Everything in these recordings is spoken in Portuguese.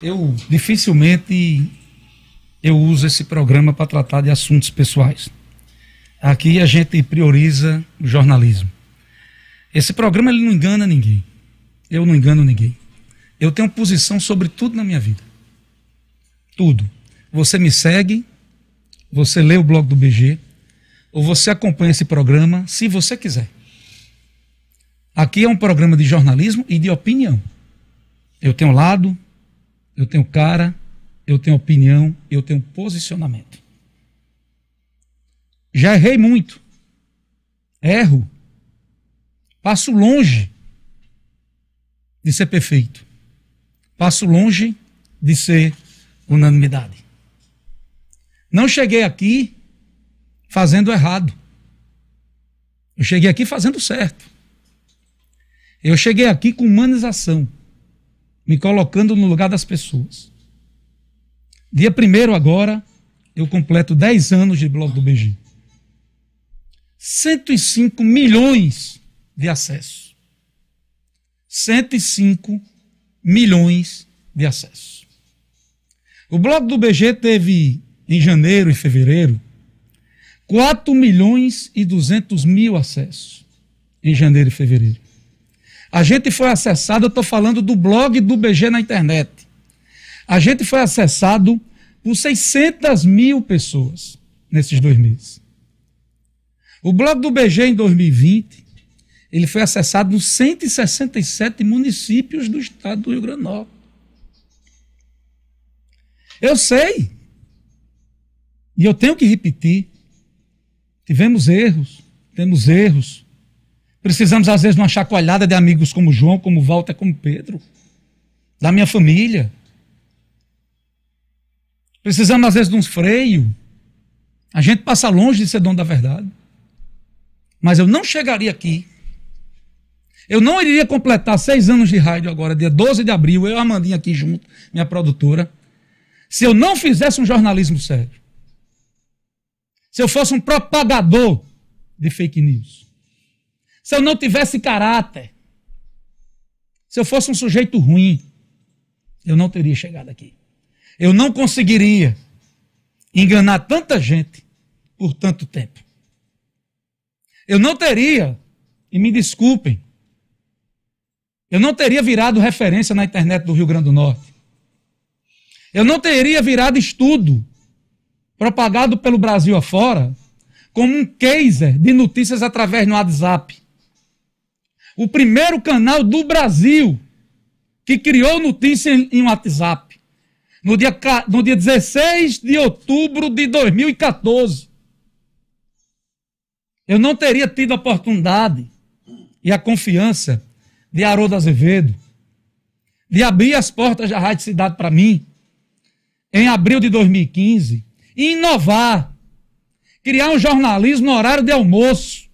Eu dificilmente eu uso esse programa para tratar de assuntos pessoais. Aqui a gente prioriza o jornalismo. Esse programa ele não engana ninguém. Eu não engano ninguém. Eu tenho posição sobre tudo na minha vida. Tudo. Você me segue, você lê o blog do BG, ou você acompanha esse programa se você quiser. Aqui é um programa de jornalismo e de opinião. Eu tenho lado, eu tenho cara, eu tenho opinião, eu tenho posicionamento. Já errei muito. Erro. Passo longe de ser perfeito. Passo longe de ser unanimidade. Não cheguei aqui fazendo errado. Eu cheguei aqui fazendo certo. Eu cheguei aqui com humanização me colocando no lugar das pessoas. Dia 1 agora, eu completo 10 anos de blog do BG. 105 milhões de acessos. 105 milhões de acessos. O blog do BG teve, em janeiro e fevereiro, 4 milhões e 200 mil acessos em janeiro e fevereiro. A gente foi acessado, eu estou falando do blog do BG na internet. A gente foi acessado por 600 mil pessoas nesses dois meses. O blog do BG em 2020, ele foi acessado nos 167 municípios do estado do Rio Grande do Norte. Eu sei, e eu tenho que repetir, tivemos erros, temos erros, Precisamos, às vezes, de uma chacoalhada de amigos como João, como Walter, como Pedro, da minha família. Precisamos, às vezes, de um freio. A gente passa longe de ser dono da verdade. Mas eu não chegaria aqui. Eu não iria completar seis anos de rádio agora, dia 12 de abril, eu e a Amandinha aqui junto, minha produtora, se eu não fizesse um jornalismo sério. Se eu fosse um propagador de fake news se eu não tivesse caráter, se eu fosse um sujeito ruim, eu não teria chegado aqui. Eu não conseguiria enganar tanta gente por tanto tempo. Eu não teria, e me desculpem, eu não teria virado referência na internet do Rio Grande do Norte. Eu não teria virado estudo propagado pelo Brasil afora como um case de notícias através do WhatsApp o primeiro canal do Brasil que criou notícia em WhatsApp. No dia, no dia 16 de outubro de 2014. Eu não teria tido a oportunidade e a confiança de Haroldo Azevedo de abrir as portas da Rádio Cidade para mim em abril de 2015 e inovar, criar um jornalismo no horário de almoço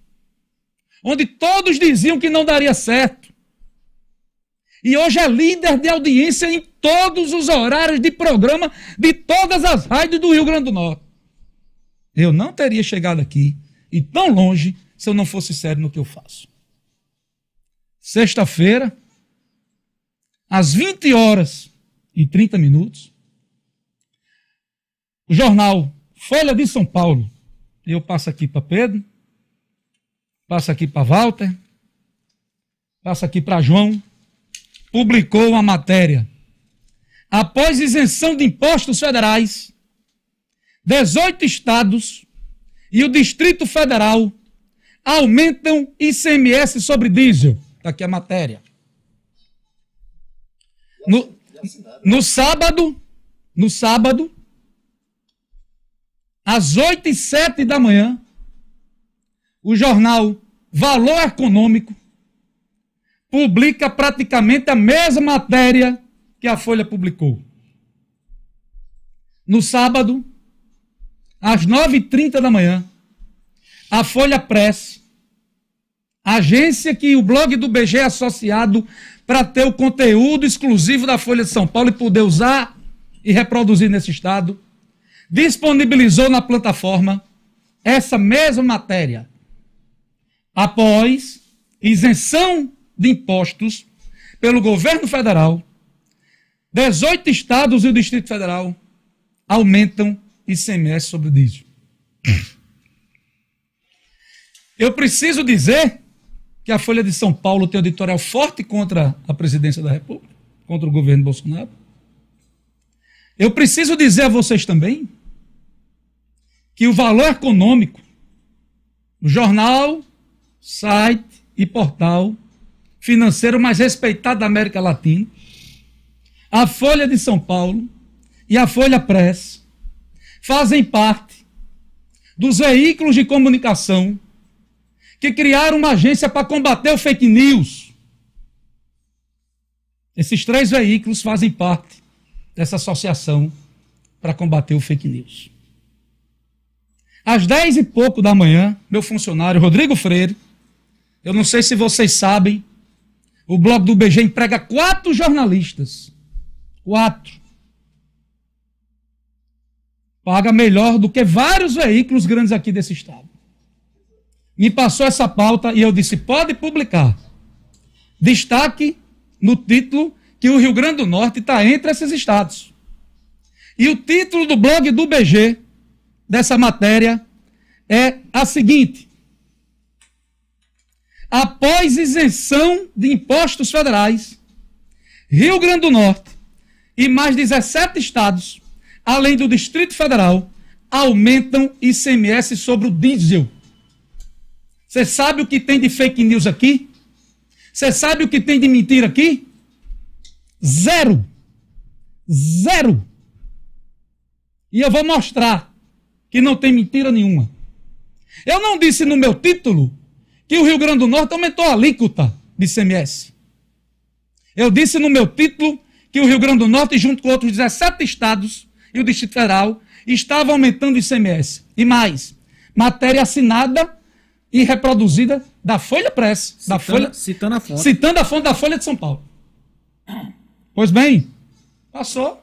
onde todos diziam que não daria certo. E hoje é líder de audiência em todos os horários de programa de todas as rádios do Rio Grande do Norte. Eu não teria chegado aqui e tão longe se eu não fosse sério no que eu faço. Sexta-feira, às 20 horas e 30 minutos, o jornal Folha de São Paulo, eu passo aqui para Pedro, passa aqui para Walter, passa aqui para João, publicou uma matéria. Após isenção de impostos federais, 18 estados e o Distrito Federal aumentam ICMS sobre diesel. Está aqui a matéria. No, no sábado, no sábado, às 8 e 7 da manhã, o jornal Valor Econômico publica praticamente a mesma matéria que a Folha publicou. No sábado, às 9h30 da manhã, a Folha Press, agência que o blog do BG é associado para ter o conteúdo exclusivo da Folha de São Paulo e poder usar e reproduzir nesse estado, disponibilizou na plataforma essa mesma matéria após isenção de impostos pelo governo federal, 18 estados e o Distrito Federal aumentam ICMS sobre o diesel. Eu preciso dizer que a Folha de São Paulo tem editorial forte contra a presidência da República, contra o governo Bolsonaro. Eu preciso dizer a vocês também que o valor econômico, o jornal site e portal financeiro mais respeitado da América Latina, a Folha de São Paulo e a Folha Press fazem parte dos veículos de comunicação que criaram uma agência para combater o fake news. Esses três veículos fazem parte dessa associação para combater o fake news. Às dez e pouco da manhã, meu funcionário Rodrigo Freire eu não sei se vocês sabem, o blog do BG emprega quatro jornalistas. Quatro. Paga melhor do que vários veículos grandes aqui desse estado. Me passou essa pauta e eu disse: pode publicar. Destaque no título que o Rio Grande do Norte está entre esses estados. E o título do blog do BG, dessa matéria, é a seguinte: após isenção de impostos federais, Rio Grande do Norte e mais 17 estados, além do Distrito Federal, aumentam ICMS sobre o diesel. Você sabe o que tem de fake news aqui? Você sabe o que tem de mentira aqui? Zero. Zero. E eu vou mostrar que não tem mentira nenhuma. Eu não disse no meu título que o Rio Grande do Norte aumentou a alíquota de ICMS. Eu disse no meu título que o Rio Grande do Norte, junto com outros 17 estados e o Distrito Federal, estava aumentando o ICMS. E mais, matéria assinada e reproduzida da Folha Press. Citando, da Folha, citando a fonte. Citando a fonte da Folha de São Paulo. Pois bem, passou.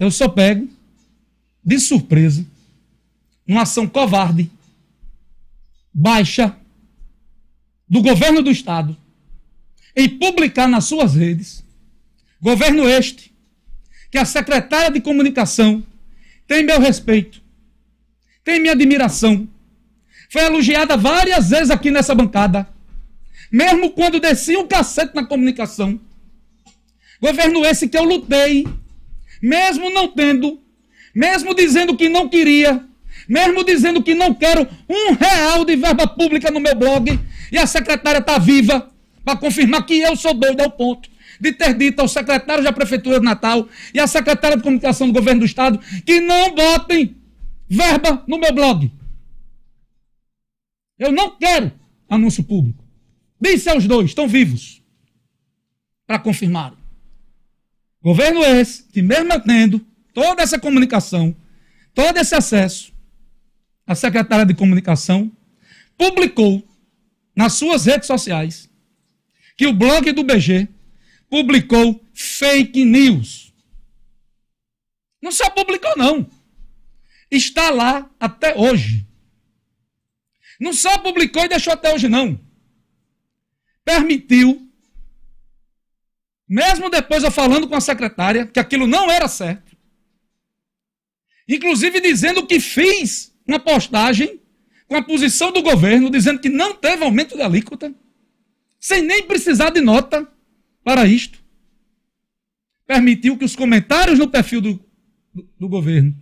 Eu só pego, de surpresa, numa ação covarde baixa do governo do Estado em publicar nas suas redes, governo este, que a secretária de comunicação tem meu respeito, tem minha admiração, foi elogiada várias vezes aqui nessa bancada, mesmo quando descia um cacete na comunicação. Governo esse que eu lutei, mesmo não tendo, mesmo dizendo que não queria, mesmo dizendo que não quero um real de verba pública no meu blog, e a secretária está viva para confirmar que eu sou doido ao ponto de ter dito ao secretário da Prefeitura de Natal e à secretária de Comunicação do Governo do Estado que não botem verba no meu blog. Eu não quero anúncio público. Disse aos dois, estão vivos, para confirmar. Governo esse que, mesmo tendo toda essa comunicação, todo esse acesso, a secretária de comunicação, publicou nas suas redes sociais que o blog do BG publicou fake news. Não só publicou, não. Está lá até hoje. Não só publicou e deixou até hoje, não. Permitiu, mesmo depois eu falando com a secretária, que aquilo não era certo. Inclusive dizendo o que fiz uma postagem com a posição do governo dizendo que não teve aumento da alíquota, sem nem precisar de nota para isto. Permitiu que os comentários no perfil do, do, do governo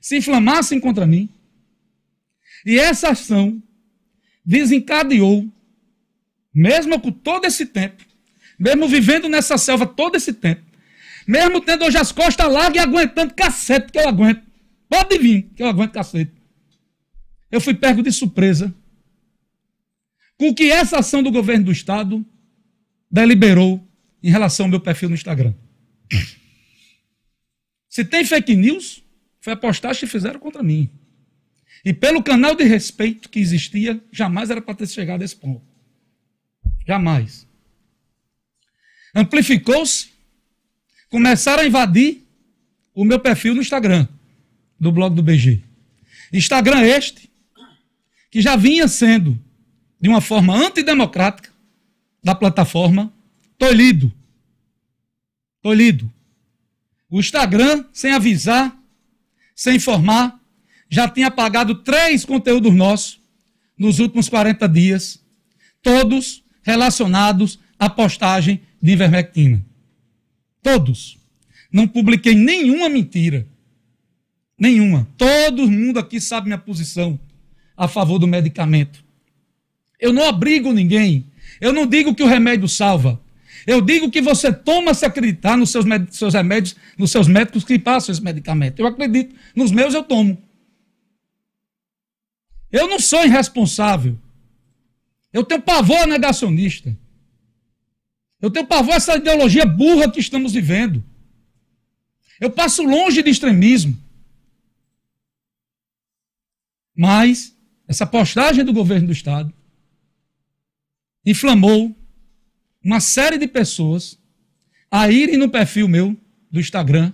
se inflamassem contra mim. E essa ação desencadeou, mesmo com todo esse tempo, mesmo vivendo nessa selva todo esse tempo, mesmo tendo hoje as costas largas e aguentando cacete que eu aguento. Pode vir que eu aguento cacete eu fui pego de surpresa com que essa ação do governo do Estado deliberou em relação ao meu perfil no Instagram. Se tem fake news, foi a postagem que fizeram contra mim. E pelo canal de respeito que existia, jamais era para ter chegado a esse ponto. Jamais. Amplificou-se, começaram a invadir o meu perfil no Instagram, do blog do BG. Instagram este, que já vinha sendo, de uma forma antidemocrática, da plataforma, tolhido. Tolhido. O Instagram, sem avisar, sem informar, já tinha apagado três conteúdos nossos nos últimos 40 dias, todos relacionados à postagem de ivermectina. Todos. Não publiquei nenhuma mentira. Nenhuma. Todo mundo aqui sabe minha posição a favor do medicamento. Eu não abrigo ninguém. Eu não digo que o remédio salva. Eu digo que você toma se acreditar nos seus, seus remédios, nos seus médicos que passam esse medicamento. Eu acredito. Nos meus eu tomo. Eu não sou irresponsável. Eu tenho pavor negacionista. Eu tenho pavor a essa ideologia burra que estamos vivendo. Eu passo longe de extremismo. Mas essa postagem do governo do Estado inflamou uma série de pessoas a irem no perfil meu do Instagram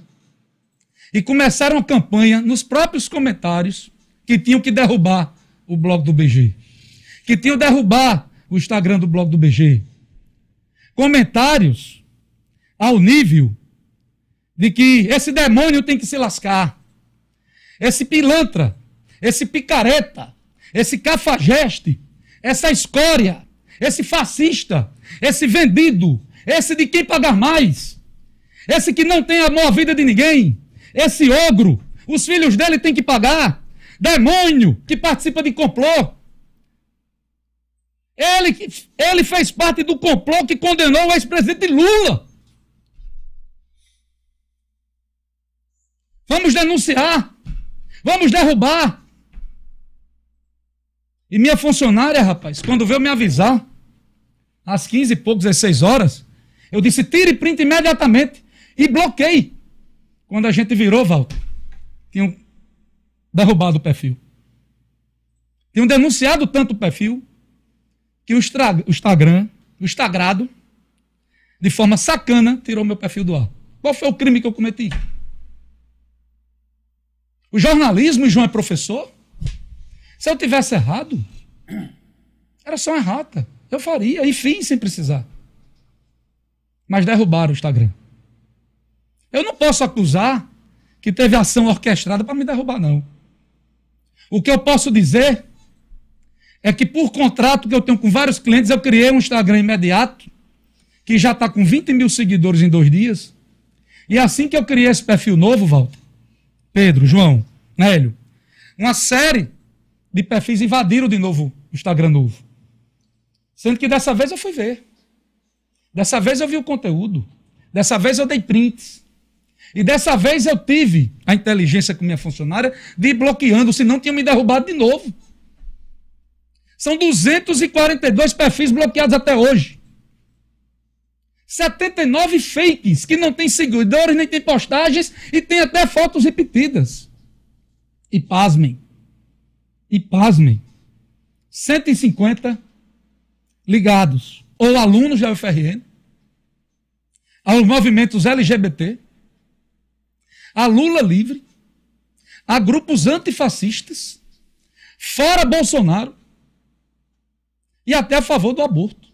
e começaram uma campanha nos próprios comentários que tinham que derrubar o blog do BG, que tinham que derrubar o Instagram do blog do BG. Comentários ao nível de que esse demônio tem que se lascar, esse pilantra, esse picareta esse cafajeste, essa escória, esse fascista, esse vendido, esse de quem pagar mais, esse que não tem amor à vida de ninguém, esse ogro, os filhos dele têm que pagar, demônio que participa de complô. Ele, ele fez parte do complô que condenou o ex-presidente Lula. Vamos denunciar. Vamos derrubar. E minha funcionária, rapaz, quando veio me avisar, às 15 e poucos, 16 horas, eu disse: tire print imediatamente. E bloqueei. Quando a gente virou, Walter, tinham derrubado o perfil. Tinham denunciado tanto o perfil que o, o Instagram, o Instagrado, de forma sacana, tirou meu perfil do ar. Qual foi o crime que eu cometi? O jornalismo, João é professor, se eu tivesse errado, era só uma errata. Eu faria, enfim, sem precisar. Mas derrubaram o Instagram. Eu não posso acusar que teve ação orquestrada para me derrubar, não. O que eu posso dizer é que, por contrato que eu tenho com vários clientes, eu criei um Instagram imediato, que já está com 20 mil seguidores em dois dias. E assim que eu criei esse perfil novo, Walter, Pedro, João, Nélio, uma série de perfis invadiram de novo o Instagram novo. Sendo que dessa vez eu fui ver. Dessa vez eu vi o conteúdo. Dessa vez eu dei prints. E dessa vez eu tive a inteligência com minha funcionária de ir bloqueando, senão tinha me derrubado de novo. São 242 perfis bloqueados até hoje. 79 fakes que não têm seguidores, nem têm postagens e tem até fotos repetidas. E pasmem, e pasmem, 150 ligados, ou alunos da UFRN, aos movimentos LGBT, a Lula livre, a grupos antifascistas, fora Bolsonaro e até a favor do aborto.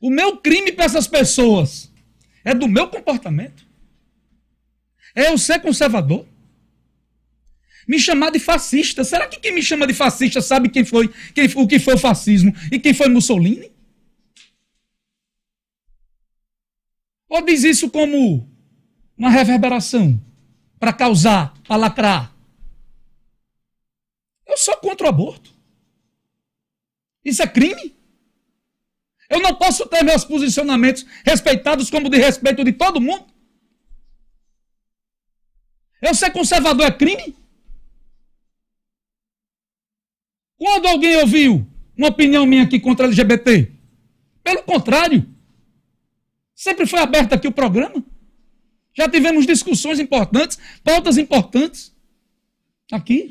O meu crime para essas pessoas é do meu comportamento? É eu ser conservador? me chamar de fascista. Será que quem me chama de fascista sabe quem foi, quem, o que foi o fascismo e quem foi Mussolini? Ou diz isso como uma reverberação para causar, para lacrar? Eu sou contra o aborto. Isso é crime? Eu não posso ter meus posicionamentos respeitados como de respeito de todo mundo? Eu ser conservador é crime? Quando alguém ouviu uma opinião minha aqui contra LGBT? Pelo contrário, sempre foi aberto aqui o programa. Já tivemos discussões importantes, pautas importantes aqui.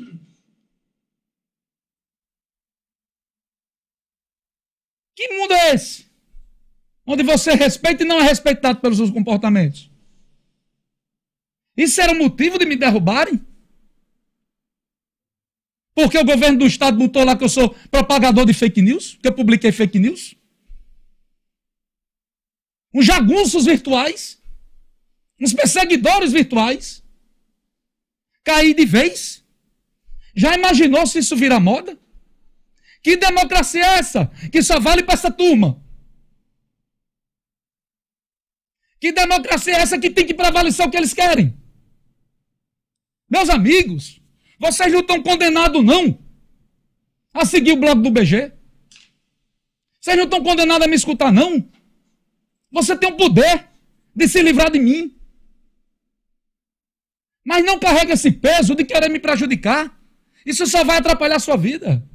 Que mundo é esse? Onde você respeita e não é respeitado pelos seus comportamentos. Isso era o motivo de me derrubarem? Porque o governo do Estado botou lá que eu sou propagador de fake news, que eu publiquei fake news. Uns jagunços virtuais, uns perseguidores virtuais. Caí de vez. Já imaginou se isso virar moda? Que democracia é essa? Que só vale para essa turma. Que democracia é essa que tem que prevalecer o que eles querem? Meus amigos, vocês não estão condenados, não, a seguir o bloco do BG. Vocês não estão condenados a me escutar, não. Você tem o poder de se livrar de mim. Mas não carrega esse peso de querer me prejudicar. Isso só vai atrapalhar a sua vida.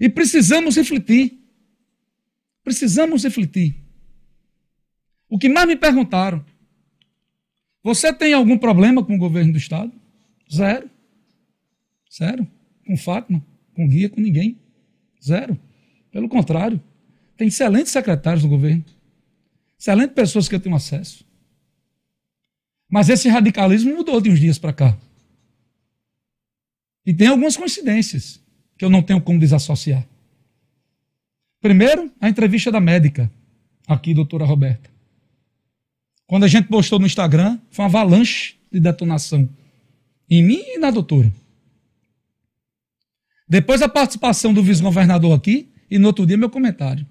E precisamos refletir. Precisamos refletir. O que mais me perguntaram: você tem algum problema com o governo do Estado? Zero. Zero. Com Fátima, com Guia, com ninguém. Zero. Pelo contrário, tem excelentes secretários no governo, excelentes pessoas que eu tenho acesso. Mas esse radicalismo mudou de uns dias para cá. E tem algumas coincidências que eu não tenho como desassociar. Primeiro, a entrevista da médica, aqui, doutora Roberta. Quando a gente postou no Instagram, foi uma avalanche de detonação em mim e na doutora. Depois a participação do vice-governador aqui e no outro dia meu comentário.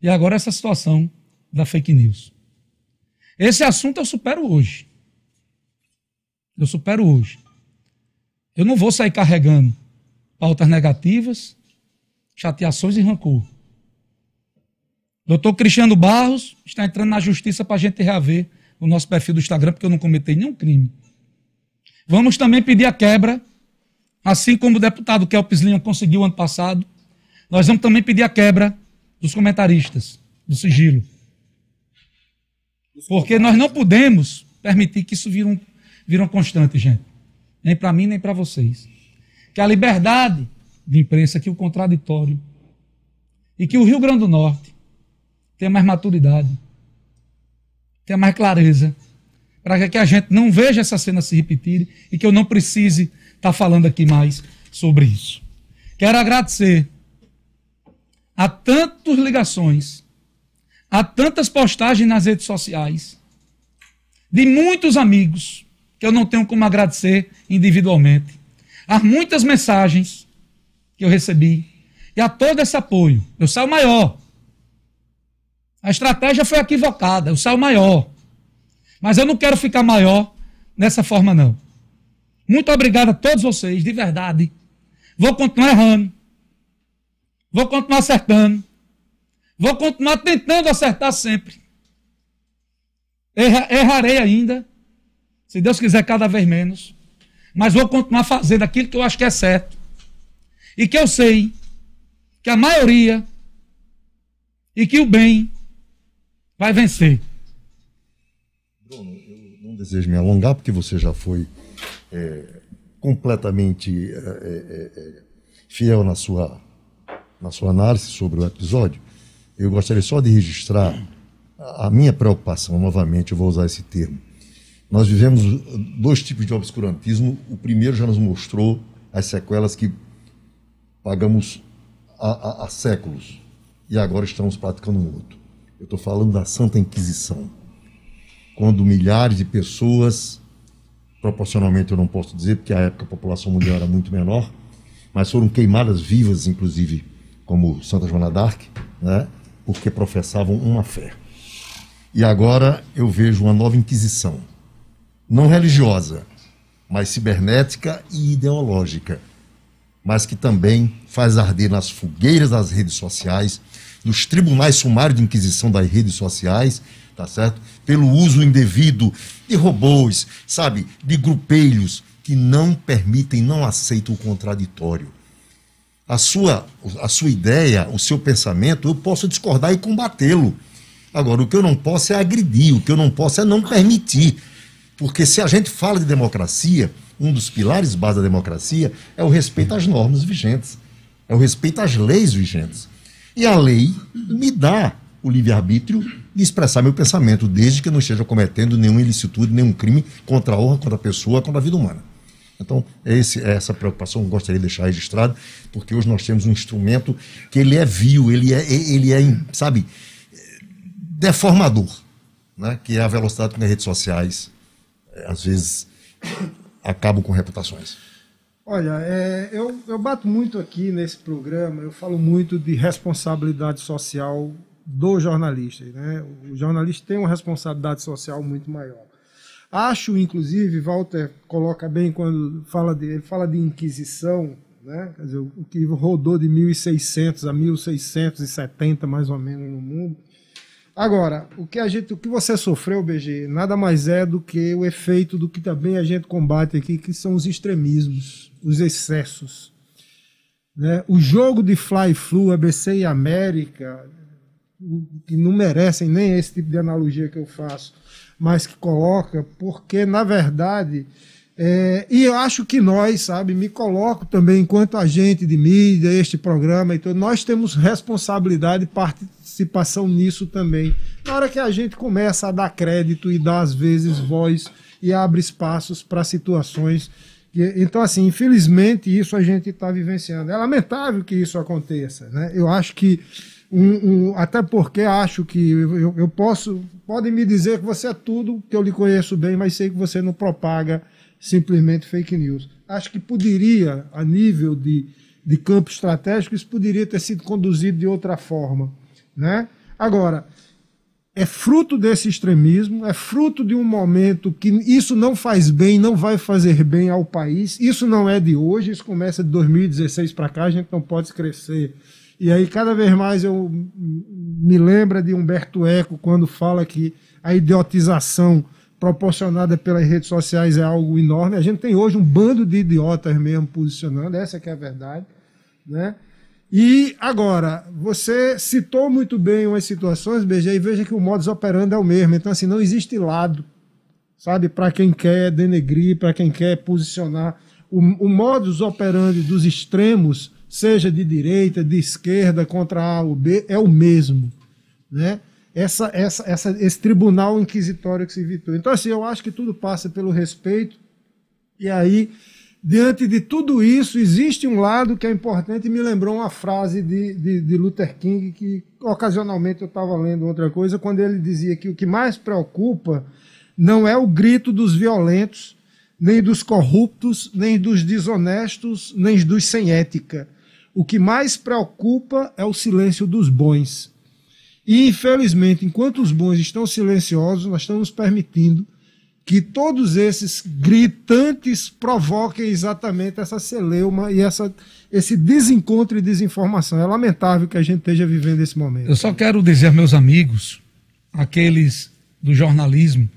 E agora essa situação da fake news. Esse assunto eu supero hoje. Eu supero hoje. Eu não vou sair carregando pautas negativas, chateações e rancor. Doutor Cristiano Barros está entrando na justiça para a gente reaver o nosso perfil do Instagram, porque eu não cometei nenhum crime. Vamos também pedir a quebra, assim como o deputado Kelpis Lima conseguiu ano passado. Nós vamos também pedir a quebra dos comentaristas, do sigilo. Porque nós não podemos permitir que isso vira, um, vira uma constante, gente. Nem para mim, nem para vocês. Que a liberdade de imprensa, que o contraditório, e que o Rio Grande do Norte tenha mais maturidade, tenha mais clareza para que a gente não veja essa cena se repetir e que eu não precise estar tá falando aqui mais sobre isso. Quero agradecer a tantas ligações, a tantas postagens nas redes sociais, de muitos amigos, que eu não tenho como agradecer individualmente, há muitas mensagens que eu recebi, e a todo esse apoio. Eu saio maior. A estratégia foi equivocada, eu saio maior. Mas eu não quero ficar maior nessa forma, não. Muito obrigado a todos vocês, de verdade. Vou continuar errando. Vou continuar acertando. Vou continuar tentando acertar sempre. Erra, errarei ainda. Se Deus quiser, cada vez menos. Mas vou continuar fazendo aquilo que eu acho que é certo. E que eu sei que a maioria e que o bem vai vencer desejo me alongar, porque você já foi é, completamente é é, é, é, fiel na sua, na sua análise sobre o episódio. Eu gostaria só de registrar a minha preocupação, novamente, eu vou usar esse termo. Nós vivemos dois tipos de obscurantismo. O primeiro já nos mostrou as sequelas que pagamos há, há, há séculos e agora estamos praticando um outro. Eu estou falando da Santa Inquisição quando milhares de pessoas, proporcionalmente eu não posso dizer, porque a época a população mundial era muito menor, mas foram queimadas vivas, inclusive, como Santa Joana d'Arc, né? porque professavam uma fé. E agora eu vejo uma nova inquisição, não religiosa, mas cibernética e ideológica, mas que também faz arder nas fogueiras das redes sociais, nos tribunais sumários de inquisição das redes sociais tá certo? Pelo uso indevido de robôs, sabe? De grupelhos que não permitem, não aceitam o contraditório. A sua, a sua ideia, o seu pensamento, eu posso discordar e combatê-lo. Agora, o que eu não posso é agredir, o que eu não posso é não permitir. Porque se a gente fala de democracia, um dos pilares base da democracia é o respeito às normas vigentes, é o respeito às leis vigentes. E a lei me dá o livre-arbítrio de expressar meu pensamento, desde que eu não esteja cometendo nenhuma ilicitude, nenhum crime contra a honra, contra a pessoa, contra a vida humana. Então, é esse, é essa preocupação que eu gostaria de deixar registrado, porque hoje nós temos um instrumento que ele é vil, ele é, ele é sabe, deformador, né? que é a velocidade que as redes sociais, é, às vezes, acabam com reputações. Olha, é, eu, eu bato muito aqui nesse programa, eu falo muito de responsabilidade social dos jornalistas. Né? O jornalista tem uma responsabilidade social muito maior. Acho, inclusive, Walter coloca bem quando fala de, ele fala de inquisição, né? Quer dizer, o que rodou de 1600 a 1670 mais ou menos no mundo. Agora, o que a gente, o que você sofreu, BG, nada mais é do que o efeito do que também a gente combate aqui, que são os extremismos, os excessos. Né? O jogo de Fly Flu, ABC e América que não merecem nem esse tipo de analogia que eu faço, mas que coloca, porque, na verdade, é, e eu acho que nós, sabe, me coloco também enquanto agente de mídia, este programa e tudo, nós temos responsabilidade e participação nisso também. Na hora que a gente começa a dar crédito e dar, às vezes, voz e abre espaços para situações. Que, então, assim, infelizmente, isso a gente está vivenciando. É lamentável que isso aconteça, né? Eu acho que um, um, até porque acho que eu, eu, posso. Podem me dizer que você é tudo, que eu lhe conheço bem, mas sei que você não propaga simplesmente fake news. Acho que poderia, a nível de, de campo estratégico, isso poderia ter sido conduzido de outra forma. Né? Agora, é fruto desse extremismo, é fruto de um momento que isso não faz bem, não vai fazer bem ao país. Isso não é de hoje, isso começa de 2016 para cá, a gente não pode crescer e aí, cada vez mais, eu me lembro de Humberto Eco quando fala que a idiotização proporcionada pelas redes sociais é algo enorme. A gente tem hoje um bando de idiotas mesmo posicionando, essa que é a verdade. Né? E agora, você citou muito bem umas situações, BG, e veja que o modus operandi é o mesmo. Então, assim, não existe lado, sabe, para quem quer denegrir, para quem quer posicionar. O, o modus operandi dos extremos seja de direita, de esquerda, contra A ou B, é o mesmo. Né? Essa, essa, essa, esse tribunal inquisitório que se evitou. Então, assim, eu acho que tudo passa pelo respeito, e aí, diante de tudo isso, existe um lado que é importante, e me lembrou uma frase de, de, de Luther King, que ocasionalmente eu estava lendo outra coisa, quando ele dizia que o que mais preocupa não é o grito dos violentos, nem dos corruptos, nem dos desonestos, nem dos sem ética o que mais preocupa é o silêncio dos bons. E, infelizmente, enquanto os bons estão silenciosos, nós estamos permitindo que todos esses gritantes provoquem exatamente essa celeuma e essa, esse desencontro e desinformação. É lamentável que a gente esteja vivendo esse momento. Eu só quero dizer, meus amigos, aqueles do jornalismo,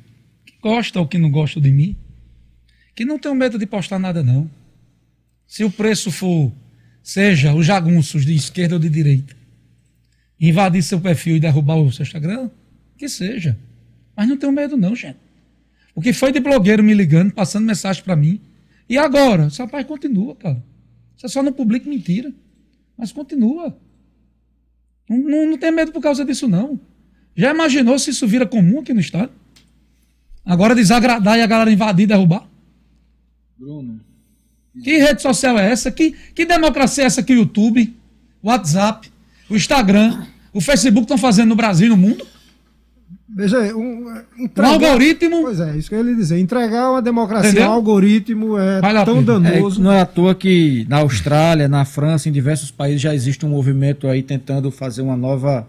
que gostam ou que não gostam de mim, que não tenho medo de postar nada, não. Se o preço for seja os jagunços de esquerda ou de direita, invadir seu perfil e derrubar o seu Instagram, que seja. Mas não tenho medo, não, gente. O que foi de blogueiro me ligando, passando mensagem para mim. E agora? Esse rapaz continua, cara. Você só não publica mentira. Mas continua. Não, não, não tem medo por causa disso, não. Já imaginou se isso vira comum aqui no estado? Agora desagradar e a galera invadir e derrubar? Bruno, que rede social é essa? Que, que democracia é essa que o YouTube, o WhatsApp, o Instagram, o Facebook estão fazendo no Brasil e no mundo? Veja, um, é, entregar, um algoritmo. Pois é, isso que eu ia dizer. Entregar uma democracia ao algoritmo é tão danoso. É, não é à toa que na Austrália, na França, em diversos países já existe um movimento aí tentando fazer uma nova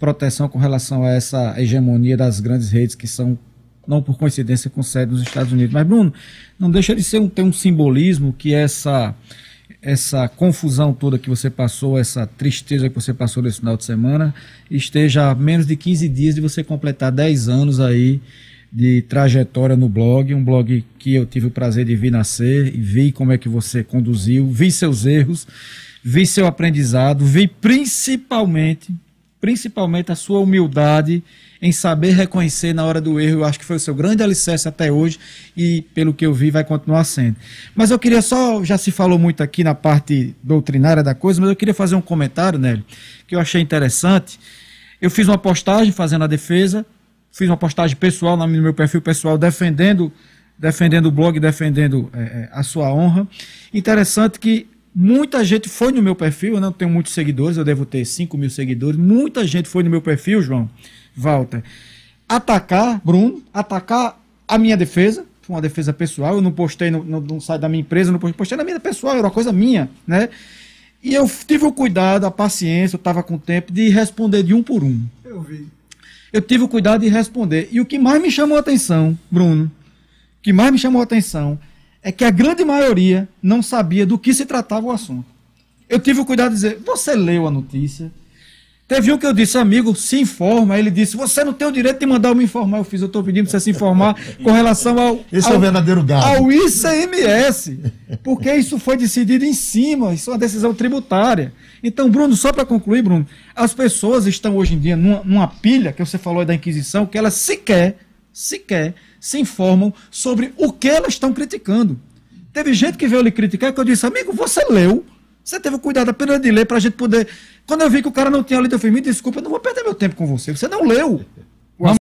proteção com relação a essa hegemonia das grandes redes que são não por coincidência, com sede nos Estados Unidos. Mas, Bruno, não deixa de ser um, ter um simbolismo que essa essa confusão toda que você passou, essa tristeza que você passou nesse final de semana, esteja a menos de 15 dias de você completar 10 anos aí de trajetória no blog, um blog que eu tive o prazer de vir nascer e vi como é que você conduziu, vi seus erros, vi seu aprendizado, vi principalmente, principalmente a sua humildade em saber reconhecer na hora do erro. Eu acho que foi o seu grande alicerce até hoje e, pelo que eu vi, vai continuar sendo. Mas eu queria só, já se falou muito aqui na parte doutrinária da coisa, mas eu queria fazer um comentário, Nélio, que eu achei interessante. Eu fiz uma postagem fazendo a defesa, fiz uma postagem pessoal no meu perfil pessoal defendendo defendendo o blog, defendendo é, é, a sua honra. Interessante que muita gente foi no meu perfil, eu não tenho muitos seguidores, eu devo ter 5 mil seguidores, muita gente foi no meu perfil, João, Walter. Atacar, Bruno, atacar a minha defesa, foi uma defesa pessoal, eu não postei no, no, no site da minha empresa, não postei, na minha pessoal, era uma coisa minha, né? E eu tive o cuidado, a paciência, eu estava com o tempo de responder de um por um. Eu vi. Eu tive o cuidado de responder. E o que mais me chamou a atenção, Bruno, o que mais me chamou a atenção é que a grande maioria não sabia do que se tratava o assunto. Eu tive o cuidado de dizer: você leu a notícia? Teve um que eu disse, amigo, se informa. Ele disse, você não tem o direito de mandar eu me informar. Eu fiz, eu estou pedindo para você se informar com relação ao. Esse ao, é o verdadeiro gado. Ao ICMS. Porque isso foi decidido em cima, isso é uma decisão tributária. Então, Bruno, só para concluir, Bruno, as pessoas estão hoje em dia numa, numa pilha, que você falou da Inquisição, que elas sequer, sequer se informam sobre o que elas estão criticando. Teve gente que veio lhe criticar que eu disse, amigo, você leu você teve o cuidado apenas de ler para a gente poder. Quando eu vi que o cara não tinha lido, eu falei: me desculpa, eu não vou perder meu tempo com você. Você não leu.